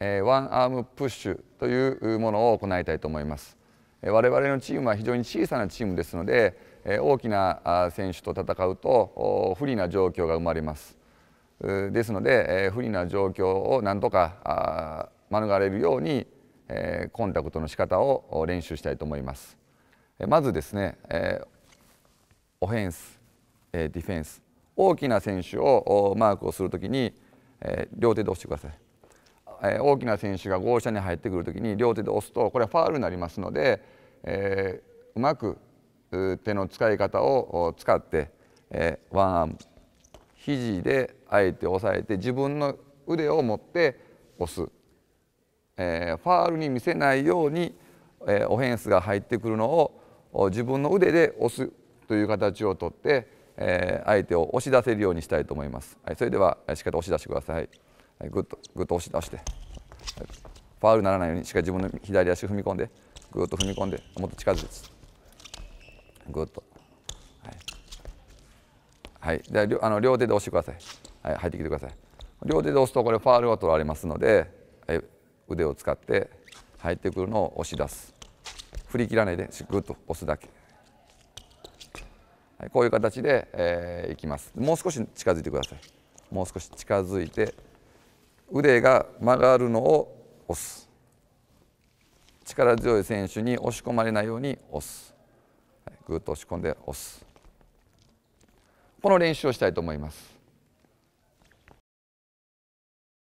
えワンアームプッシュというものを行いたいと思います我々のチームは非常に小さなチームですので大きな選手と戦うと不利な状況が生まれますですので不利な状況を何とか免れるようにコンタクトの仕方を練習したいと思いますまずですねオフェンスディフェンス大きな選手をマークをするときに両手で押してくださいえ大きな選手がゴ車に入ってくる時に両手で押すとこれはファールになりますので、えうまく手の使い方を使って、えワンアーム肘で相手を押さえて自分の腕を持って押す、えー、ファールに見せないように、えー、オフェンスが入ってくるのを自分の腕で押すという形をとって、えー、相手を押し出せるようにしたいと思います。はい、それではし方か押し出してください。はい、ぐっとぐと押し出して、はい、ファウルにならないようにしっかり自分の左足踏み込んでグッと踏み込んでもっと近づいてグッとはい、はい、であの両手で押してください、はい、入ってきてください両手で押すとこれファウルが取られますので、はい、腕を使って入ってくるのを押し出す振り切らないでグッと押すだけ、はい、こういう形で、えー、いきますもう少し近づいてくださいもう少し近づいて腕が曲がるのを押す力強い選手に押し込まれないように押すぐっと押し込んで押すこの練習をしたいと思います